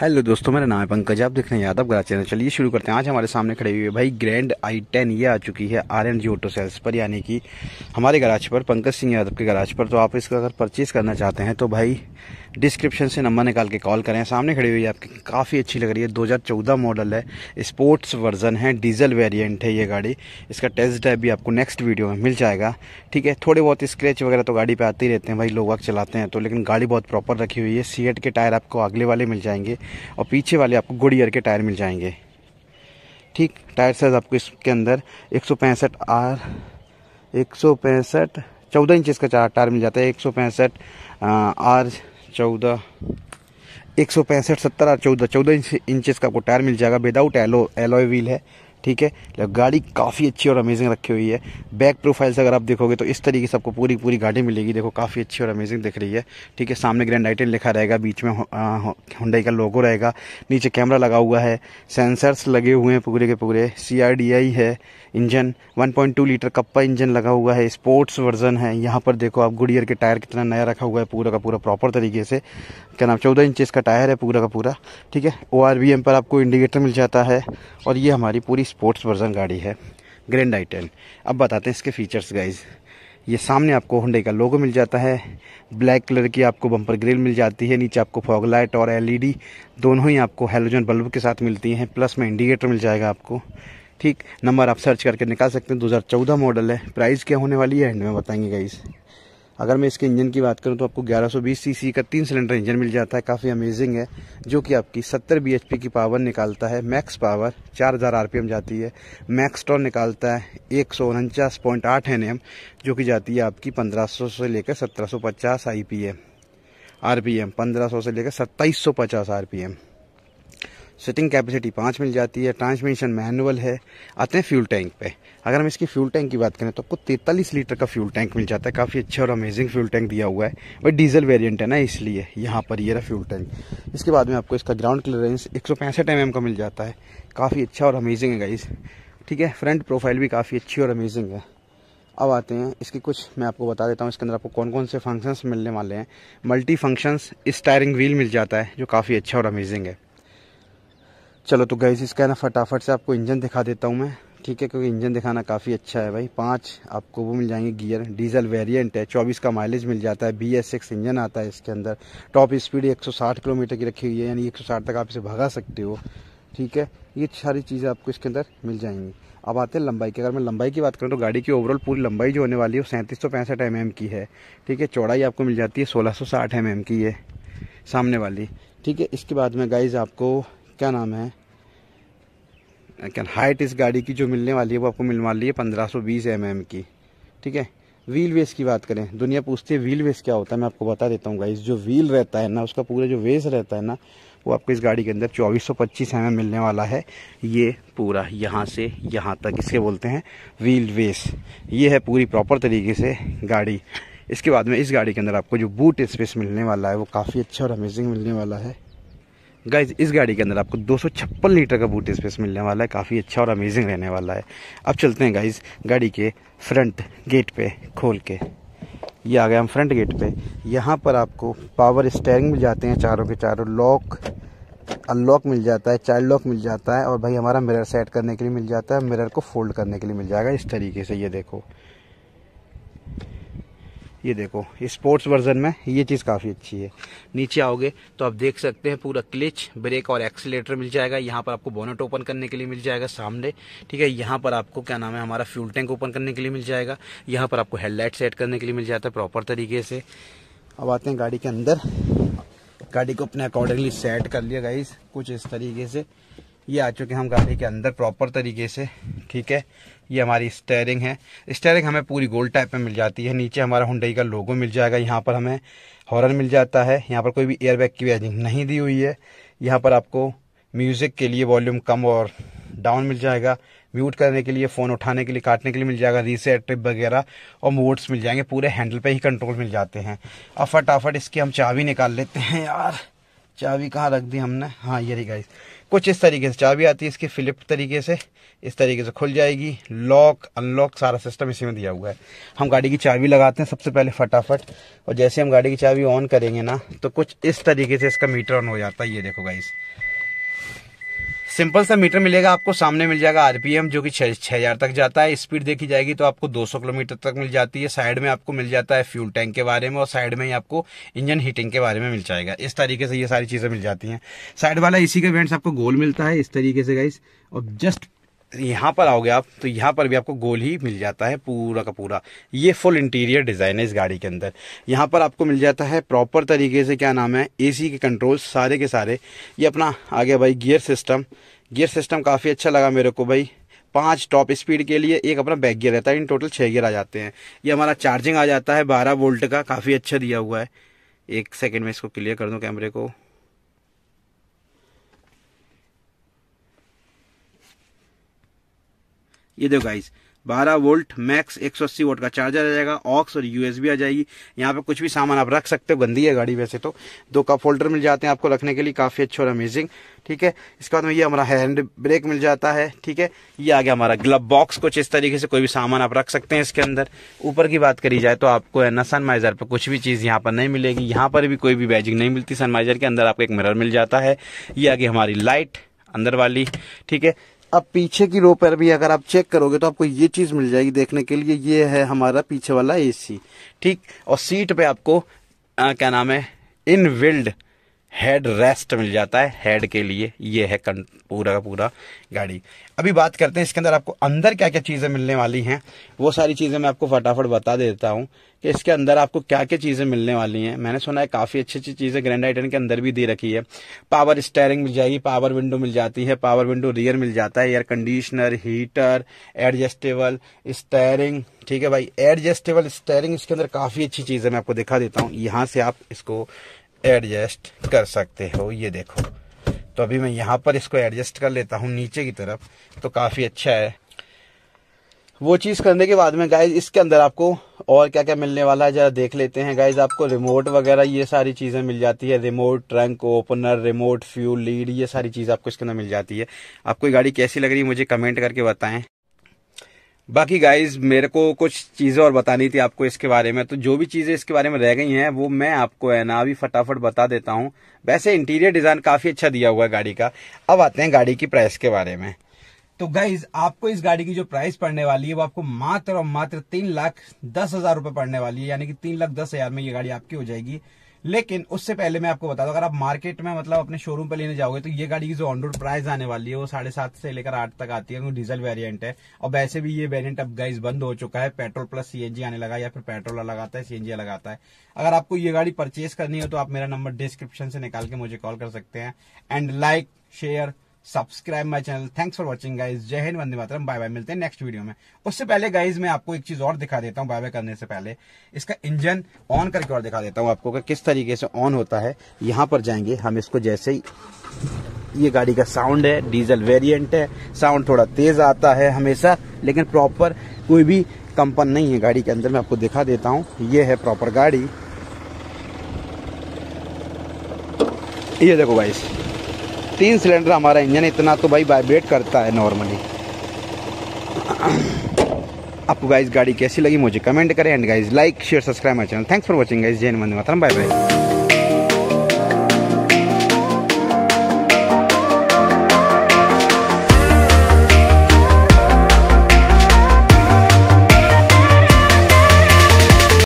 hello दोस्तों मेरा नाम है पंकज आप देख रहे हैं यादव ग्राह चैनल चलिए शुरू करते हैं आज हमारे सामने खड़े हुए भाई ग्रैंड आई टेन ये आ चुकी है R N G auto sales पर यानी कि हमारे गराज पर पंकज सिंह यादव के गराज पर तो आप इसका अगर परचेज़ करना चाहते हैं तो भाई डिस्क्रिप्शन से नंबर निकाल के कॉल करें सामने खड़ी हुई है आपकी काफ़ी अच्छी लग रही है 2014 मॉडल है स्पोर्ट्स वर्जन है डीजल वेरिएंट है ये गाड़ी इसका टेस्ट ड्राइव भी आपको नेक्स्ट वीडियो में मिल जाएगा ठीक है थोड़े बहुत स्क्रैच वगैरह तो गाड़ी पर आते ही रहते हैं भाई लोग वक्त चलाते हैं तो लेकिन गाड़ी बहुत प्रॉपर रखी हुई है सीएट के टायर आपको अगले वाले मिल जाएंगे और पीछे वाले आपको गुड़ियर के टायर मिल जाएंगे ठीक टायर साइज़ आपको इसके अंदर एक आर एक सौ पैंसठ चौदह इंच का चार टायर मिल जाता है एक सौ पैंसठ आर चौदह एक सौ पैंसठ सत्तर और चौदह चौदह इंच इंचज़ का आपको टायर मिल जाएगा विदाउट एलो एलोए व्हील है ठीक है गाड़ी काफ़ी अच्छी और अमेजिंग रखी हुई है बैक प्रोफाइल से अगर आप देखोगे तो इस तरीके से आपको पूरी पूरी गाड़ी मिलेगी देखो काफ़ी अच्छी और अमेजिंग दिख रही है ठीक है सामने ग्रैंड आइटन लिखा रहेगा बीच में हुंडई का लोगो रहेगा नीचे कैमरा लगा हुआ है सेंसर्स लगे हुए हैं पूरे के पूरे सी है engine one litre Kappa engine लगा हुआ है स्पोर्ट्स वर्जन है यहाँ पर देखो आप गुडियर के टायर कितना नया रखा हुआ है पूरा का पूरा प्रॉपर तरीके से क्या नाम चौदह इंचज़ का टायर है पूरा का पूरा ठीक है ओ पर आपको इंडिकेटर मिल जाता है और ये हमारी पूरी स्पोर्ट्स वर्जन गाड़ी है ग्रैंड आई टेन अब बताते हैं इसके फीचर्स गाइज ये सामने आपको होंडे का लोगो मिल जाता है ब्लैक कलर की आपको बम्पर ग्रिल मिल जाती है नीचे आपको फॉग लाइट और एलईडी e दोनों ही आपको हेलोजन बल्ब के साथ मिलती हैं प्लस में इंडिकेटर मिल जाएगा आपको ठीक नंबर आप सर्च करके निकाल सकते हैं 2014 मॉडल है प्राइस क्या होने वाली है एंड में बताएंगे गाइज़ अगर मैं इसके इंजन की बात करूं तो आपको 1120 सीसी का तीन सिलेंडर इंजन मिल जाता है काफ़ी अमेजिंग है जो कि आपकी 70 बीएचपी की पावर निकालता है मैक्स पावर 4000 आरपीएम जाती है मैक्स टॉर निकालता है एक सौ उनचास पॉइंट आठ एन जो कि जाती है आपकी 1500 से लेकर 1750 आईपीएम आरपीएम 1500 से लेकर 2750 आरपीएम स्विटिंग कैपेसिटी पाँच मिल जाती है ट्रांसमिशन मैनुअल है आते हैं फ्यूल टैंक पे अगर हम इसकी फ्यूल टैंक की बात करें तो आपको तैंतालीस लीटर का फ्यूल टैंक मिल जाता है काफ़ी अच्छा और अमेजिंग फ्यूल टैंक दिया हुआ है बट डीजल वेरियंट है ना इसलिए यहाँ पर ये रहा फ्यूल टैंक इसके बाद में आपको इसका ग्राउंड क्लियरेंस एक सौ mm का मिल जाता है काफ़ी अच्छा और अमेजिंग है गाइस ठीक है फ्रंट प्रोफाइल भी काफ़ी अच्छी और अमेजिंग है अब आते हैं इसके कुछ मैं आपको बता देता हूँ इसके अंदर आपको कौन कौन से फंक्शंस मिलने वाले हैं मल्टी फंक्शंस स्टायरिंग व्हील मिल जाता है जो काफ़ी अच्छा और अमेजिंग है चलो तो गैस इसका ना फटाफट से आपको इंजन दिखा देता हूँ मैं ठीक है क्योंकि इंजन दिखाना काफ़ी अच्छा है भाई पांच आपको वो मिल जाएंगे गियर डीजल वेरिएंट है चौबीस का माइलेज मिल जाता है बी एस एक्स इंजन आता है इसके अंदर टॉप स्पीड 160 किलोमीटर की रखी हुई है यानी 160 तक आप इसे भगा सकते हो ठीक है ये सारी चीज़ें आपको इसके अंदर मिल जाएंगी अब आते हैं लंबाई की अगर मैं लंबाई की बात करूँ तो गाड़ी की ओवरऑल पूरी लंबाई जो होने वाली है वो सैंतीस सौ पैंसठ एम एम की है ठीक है चौड़ाई आपको मिल जाती है सोलह सौ साठ एम एम की है सामने वाली ठीक है इसके बाद में गाइज आपको क्या नाम है क्या हाइट इस गाड़ी की जो मिलने वाली है वो आपको मिलने वाली है पंद्रह सौ बीस एम एम की ठीक है व्हील वेस की बात करें दुनिया पूछती है व्हील वेस क्या होता है मैं आपको बता देता हूँ गाइस जो व्हील रहता है ना उसका पूरा जो वेस रहता है ना वो आपको इस गाड़ी के अंदर 2425 सौ पच्चीस एम मिलने वाला है ये पूरा यहाँ से यहाँ तक इसके बोलते हैं व्हील वेस ये है पूरी प्रॉपर तरीके से गाड़ी इसके बाद में इस गाड़ी के अंदर आपको जो बूट स्पेस मिलने वाला है वो काफ़ी अच्छा और अमेजिंग मिलने वाला है गाइज इस गाड़ी के अंदर आपको दो लीटर का बूट स्पेस मिलने वाला है काफ़ी अच्छा और अमेजिंग रहने वाला है अब चलते हैं गाइज गाड़ी के फ्रंट गेट पे खोल के ये आ गए हम फ्रंट गेट पे यहाँ पर आपको पावर स्टेयरिंग मिल जाते हैं चारों के चारों लॉक अनलॉक मिल जाता है चाइल्ड लॉक मिल जाता है और भाई हमारा मिरर सेट करने के लिए मिल जाता है मिरर को फोल्ड करने के लिए मिल जाएगा इस तरीके से ये देखो ये देखो स्पोर्ट्स वर्जन में ये चीज़ काफ़ी अच्छी है नीचे आओगे तो आप देख सकते हैं पूरा क्लिच ब्रेक और एक्सीटर मिल जाएगा यहाँ पर आपको बोनेट ओपन करने के लिए मिल जाएगा सामने ठीक है यहाँ पर आपको क्या नाम है हमारा फ्यूल टैंक ओपन करने के लिए मिल जाएगा यहाँ पर आपको हेडलाइट सेट करने के लिए मिल जाता है प्रॉपर तरीके से अब आते हैं गाड़ी के अंदर गाड़ी को अपने अकॉर्डिंगली सेट कर लिया गाइज कुछ इस तरीके से ये आ चुके हम गाड़ी के अंदर प्रॉपर तरीके से ठीक है ये हमारी स्टेयरिंग है स्टेयरिंग हमें पूरी गोल्ड टाइप में मिल जाती है नीचे हमारा हुंडई का लोगो मिल जाएगा यहाँ पर हमें हॉर्न मिल जाता है यहाँ पर कोई भी एयरबैग की वैजिंग नहीं दी हुई है यहाँ पर आपको म्यूज़िक के लिए वॉल्यूम कम और डाउन मिल जाएगा म्यूट करने के लिए फ़ोन उठाने के लिए काटने के लिए मिल जाएगा रीसेट ट्रिप वगैरह और मोड्स मिल जाएंगे पूरे हैंडल पे ही कंट्रोल मिल जाते हैं अब फटाफट इसकी हम चाबी निकाल लेते हैं यार चाबी कहाँ रख दी हमने हाँ ये रही गाइस कुछ इस तरीके से चाबी आती है इसकी फ्लिप तरीके से इस तरीके से खुल जाएगी लॉक अनलॉक सारा सिस्टम इसी में दिया हुआ है हम गाड़ी की चाबी लगाते हैं सबसे पहले फटाफट और जैसे हम गाड़ी की चाबी ऑन करेंगे ना तो कुछ इस तरीके से इसका मीटर ऑन हो जाता है ये देखो गाइस सिंपल सा मीटर मिलेगा आपको सामने मिल जाएगा आरपीएम जो कि छह हजार तक जाता है स्पीड देखी जाएगी तो आपको 200 किलोमीटर तक मिल जाती है साइड में आपको मिल जाता है फ्यूल टैंक के बारे में और साइड में ही आपको इंजन हीटिंग के बारे में मिल जाएगा इस तरीके से ये सारी चीज़ें मिल जाती हैं साइड वाला इसी का वेंट्स आपको गोल मिलता है इस तरीके से गाइस और जस्ट यहाँ पर आओगे आप तो यहाँ पर भी आपको गोल ही मिल जाता है पूरा का पूरा ये फुल इंटीरियर डिज़ाइन है इस गाड़ी के अंदर यहाँ पर आपको मिल जाता है प्रॉपर तरीके से क्या नाम है एसी के कंट्रोल सारे के सारे ये अपना आ गया भाई गियर सिस्टम गियर सिस्टम काफ़ी अच्छा लगा मेरे को भाई पांच टॉप स्पीड के लिए एक अपना बैक गियर रहता है इन टोटल छः गियर आ जाते हैं ये हमारा चार्जिंग आ जाता है बारह वोल्ट का काफ़ी अच्छा दिया हुआ है एक सेकेंड में इसको क्लियर कर दूँ कैमरे को ये देखो गाइस 12 वोल्ट मैक्स 180 वोल्ट का चार्जर आ जाएगा ऑक्स और यूएसबी आ जाएगी यहाँ पे कुछ भी सामान आप रख सकते हो गंदी है गाड़ी वैसे तो दो कप होल्डर मिल जाते हैं आपको रखने के लिए काफ़ी अच्छे और अमेजिंग ठीक है इसके बाद में ये हमारा हैंड ब्रेक मिल जाता है ठीक है ये आ गया हमारा ग्लब बॉक्स कुछ इस तरीके से कोई भी सामान आप रख सकते हैं इसके अंदर ऊपर की बात करी जाए तो आपको है ना सनमाइजर पर कुछ भी चीज़ यहाँ पर नहीं मिलेगी यहाँ पर भी कोई भी बैजिंग नहीं मिलती सनमाइजर के अंदर आपको एक मिरर मिल जाता है ये आ गया हमारी लाइट अंदर वाली ठीक है अब पीछे की रो पर भी अगर आप चेक करोगे तो आपको ये चीज़ मिल जाएगी देखने के लिए ये है हमारा पीछे वाला एसी ठीक और सीट पे आपको आ, क्या नाम है इन विल्ड हेड रेस्ट मिल जाता है हेड के लिए ये है पूरा का पूरा गाड़ी अभी बात करते हैं इसके अंदर आपको अंदर क्या क्या चीज़ें मिलने वाली हैं वो सारी चीज़ें मैं आपको फटाफट बता देता हूं कि इसके अंदर आपको क्या क्या चीज़ें मिलने वाली हैं मैंने सुना है काफ़ी अच्छी अच्छी चीज़ें ग्रैंड आइटन के अंदर भी दे रखी है पावर स्टेयरिंग मिल जाएगी पावर विंडो मिल जाती है पावर विंडो रियर मिल जाता है air conditioner heater adjustable steering ठीक है भाई एडजस्टेबल स्टेयरिंग इसके अंदर काफ़ी अच्छी चीजें मैं आपको दिखा देता हूँ यहाँ से आप इसको एडजस्ट कर सकते हो ये देखो तो अभी मैं यहाँ पर इसको एडजस्ट कर लेता हूँ नीचे की तरफ तो काफ़ी अच्छा है वो चीज़ करने के बाद में गाइज इसके अंदर आपको और क्या क्या मिलने वाला है ज़रा देख लेते हैं गाइज आपको रिमोट वगैरह ये सारी चीज़ें मिल जाती है remote trunk opener remote fuel lid ये सारी चीज़ आपको इसके अंदर मिल जाती है आपको गाड़ी कैसी लग रही है मुझे कमेंट करके बताएं बाकी गाइज मेरे को कुछ चीज़ें और बतानी थी आपको इसके बारे में तो जो भी चीज़ें इसके बारे में रह गई हैं वो मैं आपको है ना अभी फटाफट बता देता हूं वैसे इंटीरियर डिज़ाइन काफ़ी अच्छा दिया हुआ है गाड़ी का अब आते हैं गाड़ी की प्राइस के बारे में तो गाइज आपको इस गाड़ी की जो प्राइस पड़ने वाली है वो आपको मात्र और मात्र तीन लाख दस हजार रूपए पड़ने वाली है यानी कि तीन लाख दस हजार में ये गाड़ी आपकी हो जाएगी लेकिन उससे पहले मैं आपको बता दूं अगर आप मार्केट में मतलब अपने शोरूम पर लेने जाओगे तो ये गाड़ी की जो ऑन रोड प्राइस आने वाली है वो साढ़े सात से लेकर आठ तक आती है क्योंकि डीजल वेरियंट है और वैसे भी ये वेरियंट अब गाइज बंद हो चुका है पेट्रोल प्लस सीएनजी आने लगा या फिर पेट्रोल अलग आता है सीएनजी अलग आता है अगर आपको ये गाड़ी परचेज करनी हो तो आप मेरा नंबर डिस्क्रिप्शन से निकाल के मुझे कॉल कर सकते हैं and like share subscribe my channel thanks for watching guys जय हिंद वंदे मातरम बाय बाय मिलते हैं नेक्स्ट वीडियो में उससे पहले गाइज मैं आपको एक चीज और दिखा देता हूँ बाय बाय करने से पहले इसका इंजन ऑन करके और दिखा देता हूँ आपको कि किस तरीके से ऑन होता है यहाँ पर जाएंगे हम इसको जैसे ही ये गाड़ी का साउंड है डीजल वेरिएंट है साउंड थोड़ा तेज आता है हमेशा लेकिन प्रॉपर कोई भी कंपन नहीं है गाड़ी के अंदर मैं आपको दिखा देता हूँ ये है प्रॉपर गाड़ी ये देखो भाई तीन सिलेंडर हमारा इंजन इतना तो भाई वाइब्रेट करता है नॉर्मली आपको गाइज गाड़ी कैसी लगी मुझे कमेंट करें and guys like share subscribe my channel thanks for watching guys जैन मंदिर मतलब बाय बाय